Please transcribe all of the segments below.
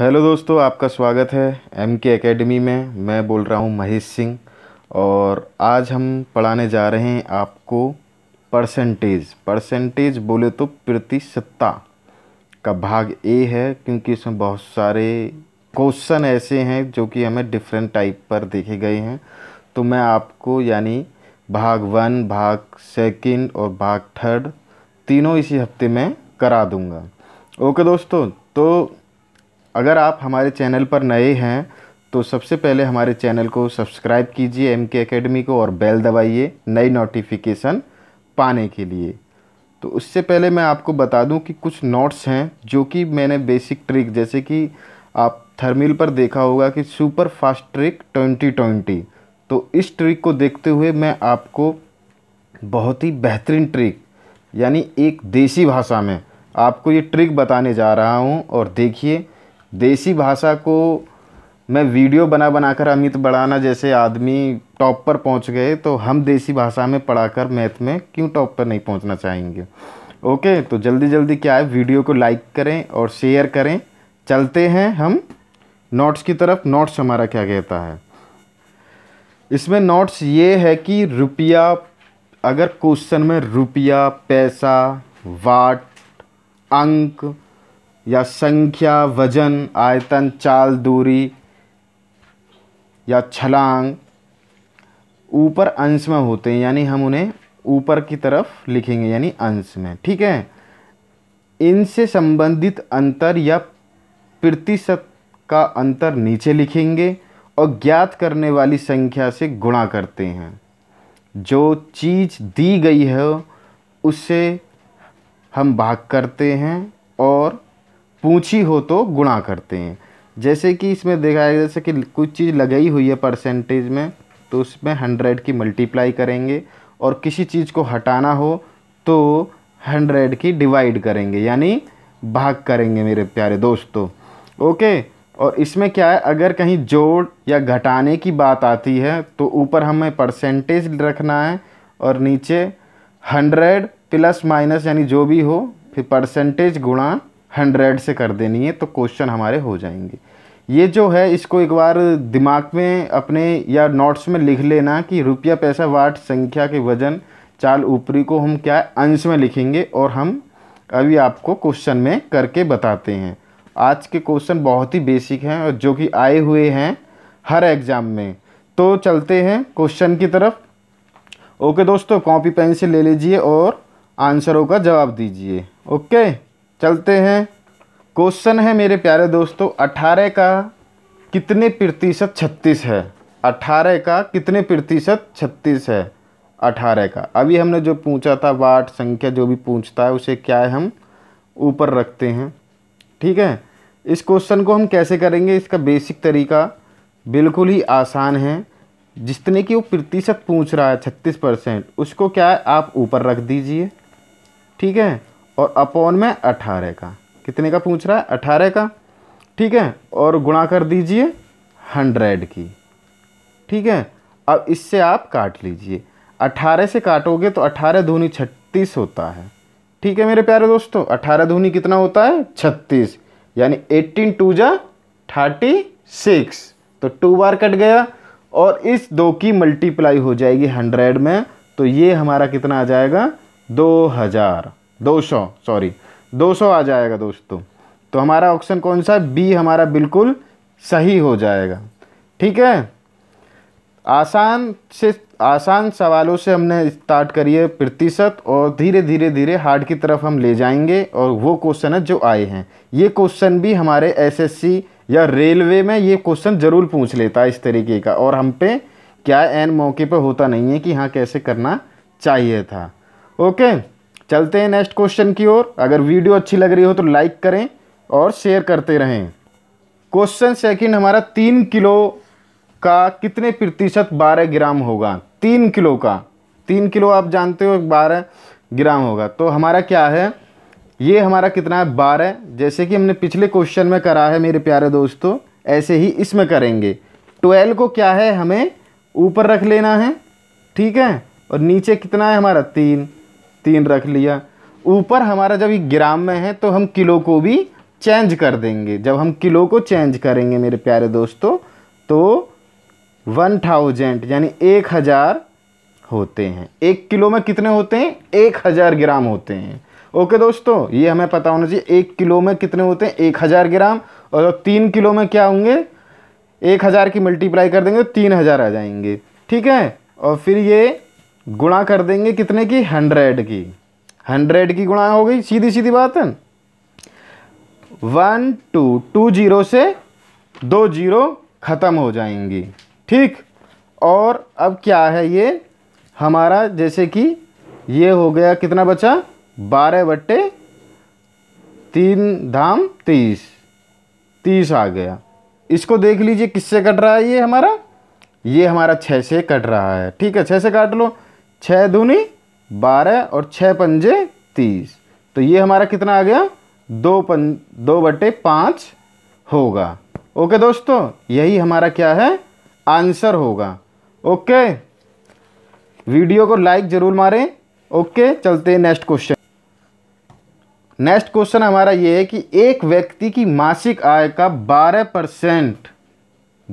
hello दोस्तों आपका स्वागत है एम के अकेडमी में मैं बोल रहा हूँ महेश सिंह और आज हम पढ़ाने जा रहे हैं आपको परसेंटेज परसेंटेज बोले तो प्रतिशतता का भाग ए है क्योंकि इसमें बहुत सारे क्वेश्चन ऐसे हैं जो कि हमें डिफरेंट टाइप पर देखे गए हैं तो मैं आपको यानी भाग वन भाग सेकंड और भाग थर्ड तीनों इसी हफ्ते में करा दूंगा ओके दोस्तों तो अगर आप हमारे चैनल पर नए हैं तो सबसे पहले हमारे चैनल को सब्सक्राइब कीजिए एम के अकेडमी को और बेल दबाइए नई नोटिफिकेशन पाने के लिए तो उससे पहले मैं आपको बता दूं कि कुछ नोट्स हैं जो कि मैंने बेसिक ट्रिक जैसे कि आप थर्मिल पर देखा होगा कि super fast trick twenty twenty तो इस ट्रिक को देखते हुए मैं आपको बहुत ही बेहतरीन ट्रिक यानी एक देसी भाषा में आपको ये ट्रिक बताने जा रहा हूँ और देखिए देसी भाषा को मैं वीडियो बना बनाकर अमित बढ़ाना जैसे आदमी टॉप पर पहुंच गए तो हम देसी भाषा में पढ़ाकर मैथ में क्यों टॉप पर नहीं पहुंचना चाहेंगे ओके तो जल्दी जल्दी क्या है वीडियो को लाइक करें और शेयर करें चलते हैं हम नोट्स की तरफ नोट्स हमारा क्या कहता है इसमें नोट्स ये है कि रुपया अगर क्वेश्चन में रुपया पैसा वाट अंक या संख्या वजन आयतन चाल दूरी या छलांग ऊपर अंश में होते हैं यानी हम उन्हें ऊपर की तरफ लिखेंगे यानी अंश में ठीक है इनसे संबंधित अंतर या प्रतिशत का अंतर नीचे लिखेंगे और ज्ञात करने वाली संख्या से गुणा करते हैं जो चीज़ दी गई है उससे हम भाग करते हैं और पूछी हो तो गुणा करते हैं जैसे कि इसमें देखा है जैसे कि कुछ चीज़ लगाई हुई है परसेंटेज में तो उसमें हंड्रेड की मल्टीप्लाई करेंगे और किसी चीज़ को हटाना हो तो हंड्रेड की डिवाइड करेंगे यानी भाग करेंगे मेरे प्यारे दोस्तों ओके और इसमें क्या है अगर कहीं जोड़ या घटाने की बात आती है तो ऊपर हमें परसेंटेज रखना है और नीचे हंड्रेड प्लस माइनस यानी जो भी हो फिर परसेंटेज गुणा हंड्रेड से कर देनी है तो क्वेश्चन हमारे हो जाएंगे ये जो है इसको एक बार दिमाग में अपने या नोट्स में लिख लेना कि रुपया पैसा वाट संख्या के वजन चाल ऊपरी को हम क्या अंश में लिखेंगे और हम अभी आपको क्वेश्चन में करके बताते हैं आज के क्वेश्चन बहुत ही बेसिक हैं और जो कि आए हुए हैं हर एग्ज़ाम में तो चलते हैं क्वेश्चन की तरफ ओके दोस्तों कॉपी पेन से ले लीजिए और आंसरों का जवाब दीजिए ओके चलते हैं क्वेश्चन है मेरे प्यारे दोस्तों अठारह का कितने प्रतिशत छत्तीस है अठारह का कितने प्रतिशत छत्तीस है अठारह का अभी हमने जो पूछा था वाट संख्या जो भी पूछता है उसे क्या है हम ऊपर रखते हैं ठीक है इस क्वेश्चन को हम कैसे करेंगे इसका बेसिक तरीका बिल्कुल ही आसान है जितने की वो प्रतिशत पूछ रहा है छत्तीस परसेंट उसको क्या है आप ऊपर रख दीजिए ठीक है और अपॉन में अठारह का कितने का पूछ रहा है अठारह का ठीक है और गुणा कर दीजिए हंड्रेड की ठीक है अब इससे आप काट लीजिए अठारह से काटोगे तो अठारह धूनी छत्तीस होता है ठीक है मेरे प्यारे दोस्तों अठारह धूनी कितना होता है छत्तीस यानी एट्टीन टू जा थर्टी सिक्स तो टू बार कट गया और इस दो की मल्टीप्लाई हो जाएगी हंड्रेड में तो ये हमारा कितना आ जाएगा दो हज़ार दो सौ सॉरी दो सौ आ जाएगा दोस्तों तो हमारा ऑप्शन कौन सा बी हमारा बिल्कुल सही हो जाएगा ठीक है आसान से आसान सवालों से हमने स्टार्ट करी है प्रतिशत और धीरे धीरे धीरे हार्ड की तरफ हम ले जाएंगे और वो क्वेश्चन है जो आए हैं ये क्वेश्चन भी हमारे एसएससी या रेलवे में ये क्वेश्चन ज़रूर पूछ लेता है इस तरीके का और हम पे क्या एन मौके पे होता नहीं है कि हाँ कैसे करना चाहिए था ओके चलते हैं नेक्स्ट क्वेश्चन की ओर अगर वीडियो अच्छी लग रही हो तो लाइक करें और शेयर करते रहें क्वेश्चन सेकंड हमारा तीन किलो का कितने प्रतिशत बारह ग्राम होगा तीन किलो का तीन किलो आप जानते हो बारह ग्राम होगा तो हमारा क्या है ये हमारा कितना है बारह जैसे कि हमने पिछले क्वेश्चन में करा है मेरे प्यारे दोस्तों ऐसे ही इसमें करेंगे ट्वेल्व को क्या है हमें ऊपर रख लेना है ठीक है और नीचे कितना है हमारा तीन तीन रख लिया ऊपर हमारा जब ग्राम में है तो हम किलो को भी चेंज कर देंगे जब हम किलो को चेंज करेंगे मेरे प्यारे दोस्तों तो वन थाउजेंड यानी एक हज़ार होते हैं एक किलो में कितने होते हैं एक हज़ार ग्राम होते हैं ओके दोस्तों ये हमें पता होना चाहिए एक किलो में कितने होते हैं एक हज़ार ग्राम और तीन किलो में क्या होंगे एक हज़ार की मल्टीप्लाई कर देंगे तो तीन हज़ार आ जाएंगे ठीक है और फिर ये गुणा कर देंगे कितने की हंड्रेड की हंड्रेड की गुणा हो गई सीधी सीधी बात है वन टू टू जीरो से दो जीरो ख़त्म हो जाएंगी ठीक और अब क्या है ये हमारा जैसे कि ये हो गया कितना बचा बारह बट्टे तीन धाम तीस तीस आ गया इसको देख लीजिए किससे कट रहा है ये हमारा ये हमारा छः से कट रहा है ठीक है छः से काट लो छः धूनी बारह और छः पंजे तीस तो ये हमारा कितना आ गया दो पन दो बटे पाँच होगा ओके दोस्तों यही हमारा क्या है आंसर होगा ओके वीडियो को लाइक ज़रूर मारें ओके चलते हैं नेक्स्ट क्वेश्चन नेक्स्ट क्वेश्चन हमारा ये है कि एक व्यक्ति की मासिक आय का 12 परसेंट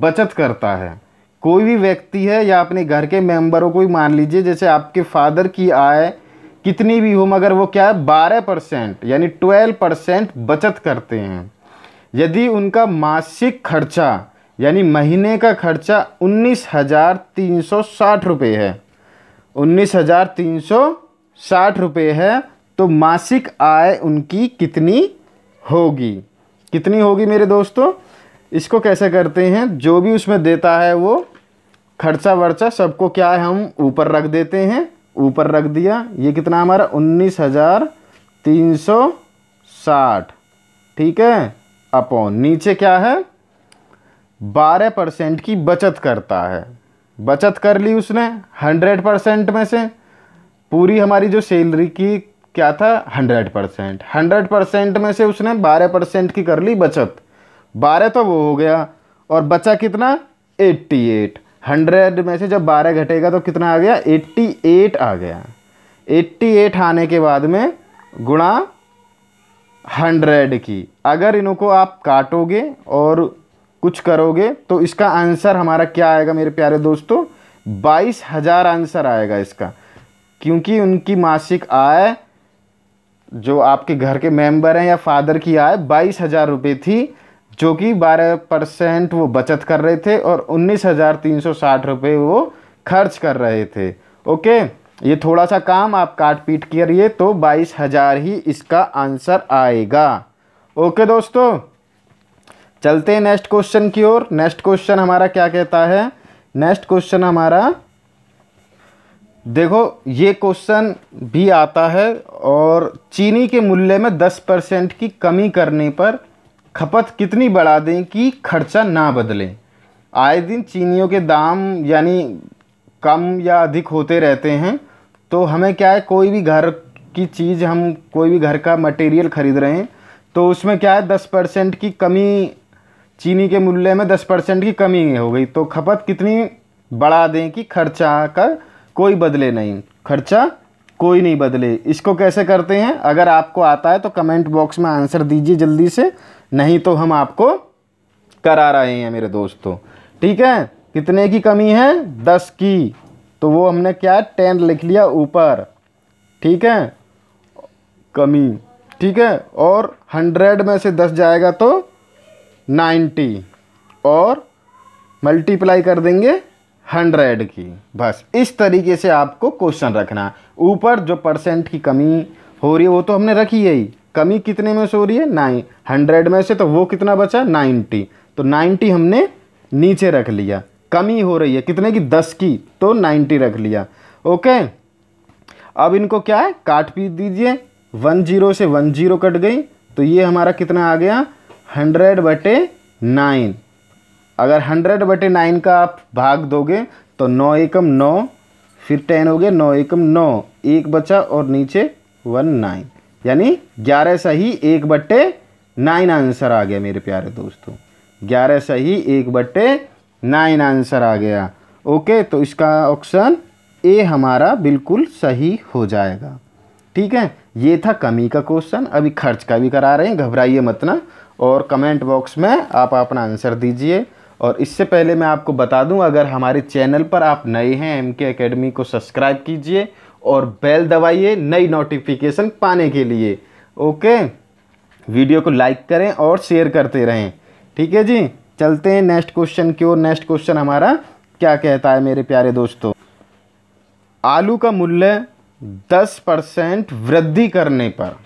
बचत करता है कोई भी व्यक्ति है या अपने घर के मेंबरों को ही मान लीजिए जैसे आपके फादर की आय कितनी भी हो मगर वो क्या है बारह परसेंट यानी ट्वेल्व परसेंट बचत करते हैं यदि उनका मासिक खर्चा यानी महीने का खर्चा उन्नीस हज़ार तीन सौ साठ रुपये है उन्नीस हज़ार तीन सौ साठ रुपये है तो मासिक आय उनकी कितनी होगी कितनी होगी मेरे दोस्तों इसको कैसे करते हैं जो भी उसमें देता है वो खर्चा वर्चा सबको क्या है हम ऊपर रख देते हैं ऊपर रख दिया ये कितना हमारा उन्नीस हज़ार तीन सौ साठ ठीक है अपॉन नीचे क्या है बारह परसेंट की बचत करता है बचत कर ली उसने हंड्रेड परसेंट में से पूरी हमारी जो सैलरी की क्या था हंड्रेड परसेंट हंड्रेड परसेंट में से उसने बारह परसेंट की कर ली बचत बारह तो वो हो गया और बचा कितना एट्टी एट हंड्रेड में से जब बारह घटेगा तो कितना आ गया एट्टी एट आ गया एट्टी एट आने के बाद में गुणा हंड्रेड की अगर इनको आप काटोगे और कुछ करोगे तो इसका आंसर हमारा क्या आएगा मेरे प्यारे दोस्तों बाईस हज़ार आंसर आएगा इसका क्योंकि उनकी मासिक आय जो आपके घर के मेंबर हैं या फादर की आय बाईस हज़ार रुपये थी जो कि 12 परसेंट वो बचत कर रहे थे और उन्नीस हज़ार तीन सौ साठ रुपये वो खर्च कर रहे थे ओके ये थोड़ा सा काम आप काट पीट करिए तो बाईस हज़ार ही इसका आंसर आएगा ओके दोस्तों चलते हैं नेक्स्ट क्वेश्चन की ओर नेक्स्ट क्वेश्चन हमारा क्या कहता है नेक्स्ट क्वेश्चन हमारा देखो ये क्वेश्चन भी आता है और चीनी के मूल्य में दस परसेंट की कमी करने पर खपत कितनी बढ़ा दें कि खर्चा ना बदलें आए दिन चीनियों के दाम यानी कम या अधिक होते रहते हैं तो हमें क्या है कोई भी घर की चीज़ हम कोई भी घर का मटेरियल ख़रीद रहे हैं तो उसमें क्या है दस परसेंट की कमी चीनी के मूल्य में दस परसेंट की कमी हो गई तो खपत कितनी बढ़ा दें कि खर्चा का कोई बदले नहीं खर्चा कोई नहीं बदले इसको कैसे करते हैं अगर आपको आता है तो कमेंट बॉक्स में आंसर दीजिए जल्दी से नहीं तो हम आपको करा रहे हैं मेरे दोस्तों ठीक है कितने की कमी है दस की तो वो हमने क्या टेन लिख लिया ऊपर ठीक है कमी ठीक है और हंड्रेड में से दस जाएगा तो नाइन्टी और मल्टीप्लाई कर देंगे हंड्रेड की बस इस तरीके से आपको क्वेश्चन रखना है ऊपर जो परसेंट की कमी हो रही है वो तो हमने रखी है ही कमी कितने में से हो रही है नाइन हंड्रेड में से तो वो कितना बचा नाइन्टी तो नाइन्टी हमने नीचे रख लिया कमी हो रही है कितने की दस की तो नाइन्टी रख लिया ओके अब इनको क्या है काट पी दीजिए वन जीरो से वन जीरो कट गई तो ये हमारा कितना आ गया हंड्रेड बटे नाइन अगर हंड्रेड बटे नाइन का आप भाग दोगे तो नौ एकम नौ फिर टेन हो गया नौ एकम नौ एक बचा और नीचे वन नाइन यानी ग्यारह सही एक बट्टे नाइन आंसर आ गया मेरे प्यारे दोस्तों ग्यारह सही एक बट्टे नाइन आंसर आ गया ओके तो इसका ऑप्शन ए हमारा बिल्कुल सही हो जाएगा ठीक है ये था कमी का क्वेश्चन अभी खर्च का भी करा रहे हैं घबराइए मत ना और कमेंट बॉक्स में आप अपना आंसर दीजिए और इससे पहले मैं आपको बता दूं अगर हमारे चैनल पर आप नए हैं एम के अकेडमी को सब्सक्राइब कीजिए और बेल दबाइए नई नोटिफिकेशन पाने के लिए ओके वीडियो को लाइक करें और शेयर करते रहें ठीक है जी चलते हैं नेक्स्ट क्वेश्चन की ओर नेक्स्ट क्वेश्चन हमारा क्या कहता है मेरे प्यारे दोस्तों आलू का मूल्य 10 परसेंट वृद्धि करने पर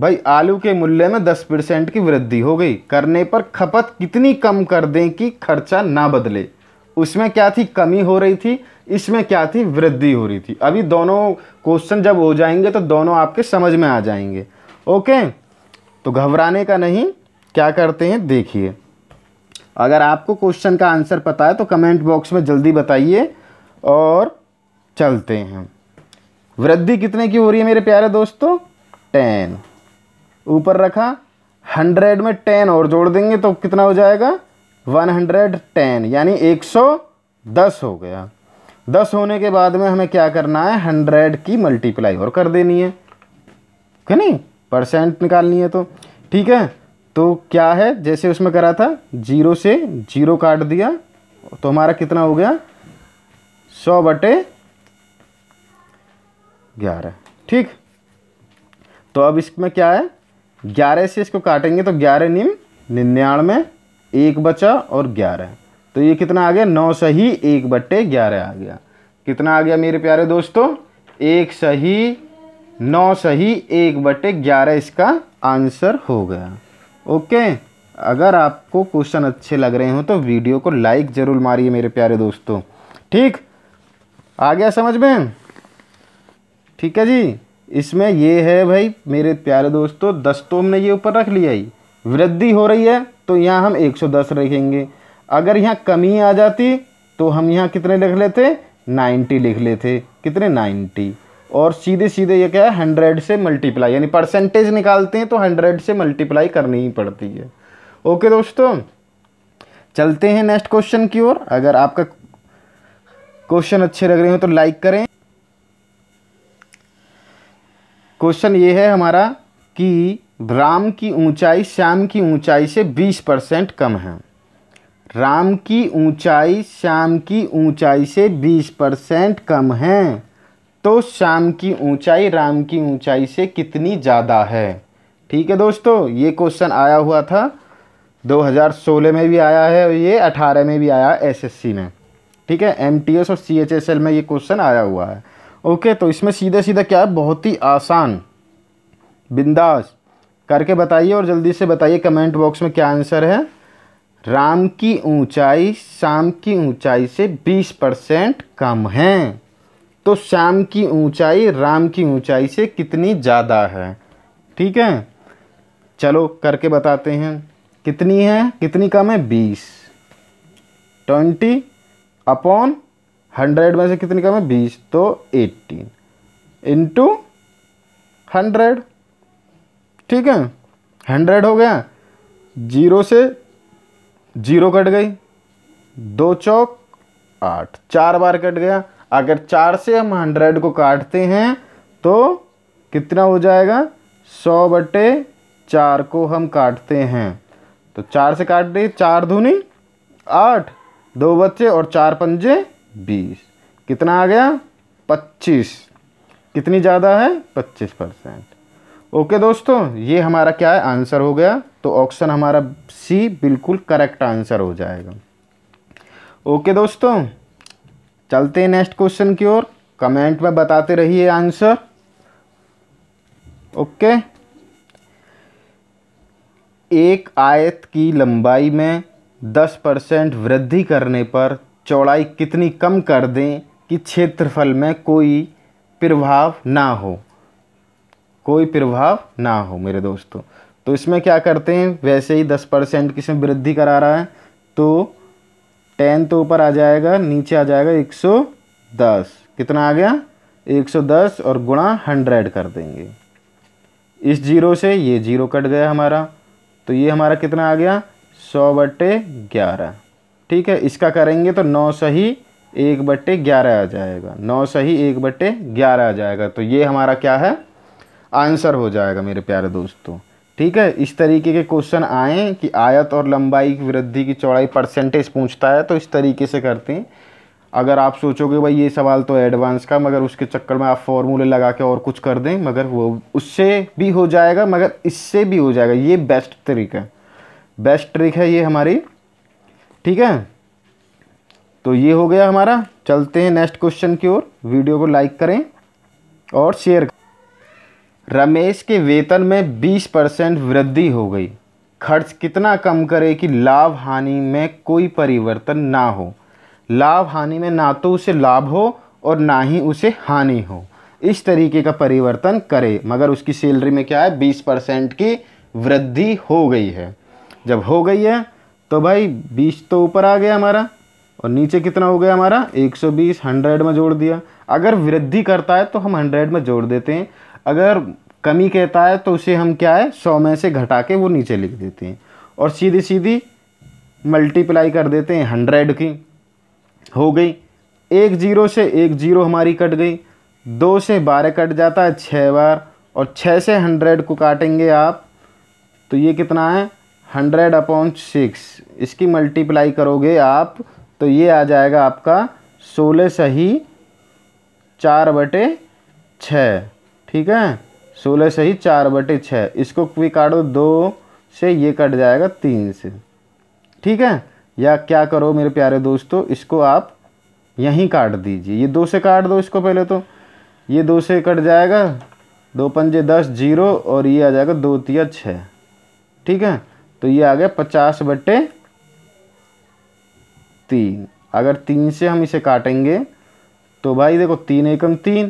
भाई आलू के मूल्य में 10 परसेंट की वृद्धि हो गई करने पर खपत कितनी कम कर दें कि खर्चा ना बदले उसमें क्या थी कमी हो रही थी इसमें क्या थी वृद्धि हो रही थी अभी दोनों क्वेश्चन जब हो जाएंगे तो दोनों आपके समझ में आ जाएंगे ओके तो घबराने का नहीं क्या करते हैं देखिए अगर आपको क्वेश्चन का आंसर पता है तो कमेंट बॉक्स में जल्दी बताइए और चलते हैं वृद्धि कितने की हो रही है मेरे प्यारे दोस्तों टेन ऊपर रखा हंड्रेड में टेन और जोड़ देंगे तो कितना हो जाएगा वन हंड्रेड टेन यानी एक सौ दस हो गया दस होने के बाद में हमें क्या करना है हंड्रेड की मल्टीप्लाई और कर देनी है क्या नहीं परसेंट निकालनी है तो ठीक है तो क्या है जैसे उसमें करा था जीरो से जीरो काट दिया तो हमारा कितना हो गया सौ बटे ग्यारह ठीक तो अब इसमें क्या है ग्यारह से इसको काटेंगे तो ग्यारह निम निन्यानवे एक बचा और ग्यारह तो ये कितना आ गया नौ सही एक बट्टे ग्यारह आ गया कितना आ गया मेरे प्यारे दोस्तों एक सही नौ सही एक बट्टे ग्यारह इसका आंसर हो गया ओके अगर आपको क्वेश्चन अच्छे लग रहे हो तो वीडियो को लाइक ज़रूर मारिए मेरे प्यारे दोस्तों ठीक आ गया समझ में ठीक है जी इसमें ये है भाई मेरे प्यारे दोस्तों दस तो हमने ये ऊपर रख लिया ही वृद्धि हो रही है तो यहाँ हम 110 रखेंगे अगर यहाँ कमी आ जाती तो हम यहाँ कितने लिख लेते 90 लिख लेते कितने 90 और सीधे सीधे ये क्या है हंड्रेड से मल्टीप्लाई यानी परसेंटेज निकालते हैं तो हंड्रेड से मल्टीप्लाई करनी ही पड़ती है ओके दोस्तों चलते हैं नेक्स्ट क्वेश्चन की ओर अगर आपका क्वेश्चन अच्छे लग रहे हो तो लाइक करें क्वेश्चन ये है हमारा कि राम की ऊंचाई श्याम की ऊंचाई से 20 परसेंट कम है राम की ऊंचाई श्याम की ऊंचाई से 20 परसेंट कम है तो श्याम की ऊंचाई राम की ऊंचाई से कितनी ज़्यादा है ठीक है दोस्तों ये क्वेश्चन आया हुआ था 2016 में भी आया है और ये 18 में भी आया एसएससी में ठीक है एमटीएस और सीएचएसएल में ये क्वेश्चन आया हुआ है ओके तो इसमें सीधे सीधा क्या है बहुत ही आसान बिंदास करके बताइए और जल्दी से बताइए कमेंट बॉक्स में क्या आंसर है राम की ऊंचाई शाम की ऊंचाई से 20 परसेंट कम है तो शाम की ऊंचाई राम की ऊंचाई से कितनी ज़्यादा है ठीक है चलो करके बताते हैं कितनी है कितनी कम है बीस ट्वेंटी अपॉन हंड्रेड में से कितनी कम है बीस तो एट्टीन इंटू हंड्रेड ठीक है हंड्रेड हो गया जीरो से जीरो कट गई दो चौक आठ चार बार कट गया अगर चार से हम हंड्रेड को काटते हैं तो कितना हो जाएगा सौ बटे चार को हम काटते हैं तो चार से काट दिए चार धुनी आठ दो बच्चे और चार पंजे बीस कितना आ गया पच्चीस कितनी ज़्यादा है पच्चीस परसेंट ओके दोस्तों ये हमारा क्या है आंसर हो गया तो ऑप्शन हमारा सी बिल्कुल करेक्ट आंसर हो जाएगा ओके दोस्तों चलते हैं नेक्स्ट क्वेश्चन की ओर कमेंट में बताते रहिए आंसर ओके एक आयत की लंबाई में 10 परसेंट वृद्धि करने पर चौड़ाई कितनी कम कर दें कि क्षेत्रफल में कोई प्रभाव ना हो कोई प्रभाव ना हो मेरे दोस्तों तो इसमें क्या करते हैं वैसे ही दस परसेंट किसमें वृद्धि करा रहा है तो टेन तो ऊपर आ जाएगा नीचे आ जाएगा एक सौ दस कितना आ गया एक सौ दस और गुणा हंड्रेड कर देंगे इस जीरो से ये जीरो कट गया हमारा तो ये हमारा कितना आ गया सौ बटे ग्यारह ठीक है इसका करेंगे तो नौ सही एक बट्टे ग्यारह आ जाएगा नौ सही एक बट्टे ग्यारह आ जाएगा तो ये हमारा क्या है आंसर हो जाएगा मेरे प्यारे दोस्तों ठीक है इस तरीके के क्वेश्चन आए कि आयत और लंबाई की वृद्धि की चौड़ाई परसेंटेज पूछता है तो इस तरीके से करते हैं अगर आप सोचोगे भाई ये सवाल तो एडवांस का मगर उसके चक्कर में आप फॉर्मूले लगा के और कुछ कर दें मगर वो उससे भी हो जाएगा मगर इससे भी हो जाएगा ये बेस्ट तरीका है बेस्ट ट्रिक है ये हमारी ठीक है तो ये हो गया हमारा चलते हैं नेक्स्ट क्वेश्चन की ओर वीडियो को लाइक करें और शेयर करें रमेश के वेतन में 20 परसेंट वृद्धि हो गई खर्च कितना कम करे कि लाभ हानि में कोई परिवर्तन ना हो लाभ हानि में ना तो उसे लाभ हो और ना ही उसे हानि हो इस तरीके का परिवर्तन करे मगर उसकी सैलरी में क्या है 20 परसेंट की वृद्धि हो गई है जब हो गई है तो भाई बीस तो ऊपर आ गया हमारा और नीचे कितना हो गया हमारा 120 100 में जोड़ दिया अगर वृद्धि करता है तो हम 100 में जोड़ देते हैं अगर कमी कहता है तो उसे हम क्या है 100 में से घटा के वो नीचे लिख देते हैं और सीधी सीधी मल्टीप्लाई कर देते हैं हंड्रेड की हो गई एक जीरो से एक जीरो हमारी कट गई दो से बारह कट जाता है छः बार और छः से हंड्रेड को काटेंगे आप तो ये कितना है हंड्रेड अपॉन सिक्स इसकी मल्टीप्लाई करोगे आप तो ये आ जाएगा आपका सोलह सही चार बटे छः ठीक है सोलह सही चार बटे छः इसको काटो दो से ये कट जाएगा तीन से ठीक है या क्या करो मेरे प्यारे दोस्तों इसको आप यहीं काट दीजिए ये दो से काट दो इसको पहले तो ये दो से कट जाएगा दो पंजे दस जीरो और ये आ जाएगा दो तिया छः ठीक है तो ये आ गया पचास बटे तीन अगर तीन से हम इसे काटेंगे तो भाई देखो तीन एकम तीन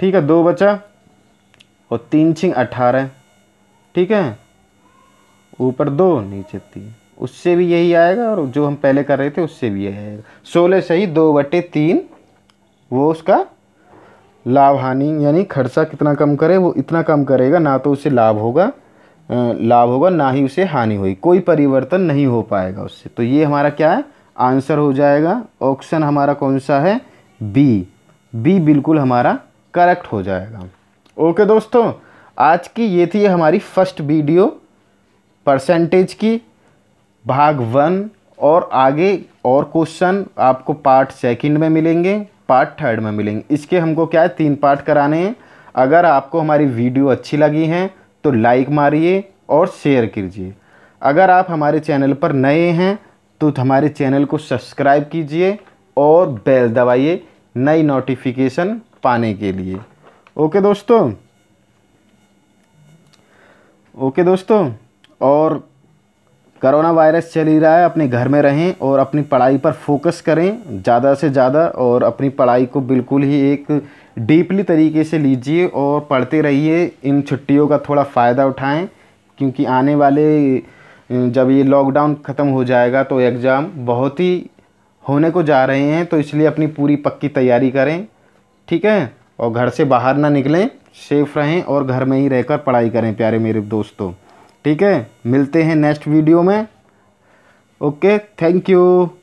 ठीक है दो बचा और तीन छिंग अठारह ठीक है ऊपर दो नीचे तीन उससे भी यही आएगा और जो हम पहले कर रहे थे उससे भी यही आएगा सोलह से ही दो बटे तीन वो उसका लाभ हानि यानी खर्चा कितना कम करे वो इतना कम करेगा ना तो उसे लाभ होगा लाभ होगा ना ही उसे हानि होगी कोई परिवर्तन नहीं हो पाएगा उससे तो ये हमारा क्या है आंसर हो जाएगा ऑप्शन हमारा कौन सा है बी बी बिल्कुल हमारा करेक्ट हो जाएगा ओके दोस्तों आज की ये थी हमारी फर्स्ट वीडियो परसेंटेज की भाग वन और आगे और क्वेश्चन आपको पार्ट सेकंड में मिलेंगे पार्ट थर्ड में मिलेंगे इसके हमको क्या है तीन पार्ट कराने हैं अगर आपको हमारी वीडियो अच्छी लगी हैं तो लाइक मारिए और शेयर कीजिए अगर आप हमारे चैनल पर नए हैं तो हमारे चैनल को सब्सक्राइब कीजिए और बेल दबाइए नई नोटिफिकेशन पाने के लिए ओके दोस्तों ओके दोस्तों और करोना वायरस चल ही रहा है अपने घर में रहें और अपनी पढ़ाई पर फोकस करें ज़्यादा से ज़्यादा और अपनी पढ़ाई को बिल्कुल ही एक डीपली तरीके से लीजिए और पढ़ते रहिए इन छुट्टियों का थोड़ा फ़ायदा उठाएं क्योंकि आने वाले जब ये लॉकडाउन ख़त्म हो जाएगा तो एग्ज़ाम बहुत ही होने को जा रहे हैं तो इसलिए अपनी पूरी पक्की तैयारी करें ठीक है और घर से बाहर ना निकलें सेफ़ रहें और घर में ही रहकर पढ़ाई करें प्यारे मेरे दोस्तों ठीक है मिलते हैं नेक्स्ट वीडियो में ओके थैंक यू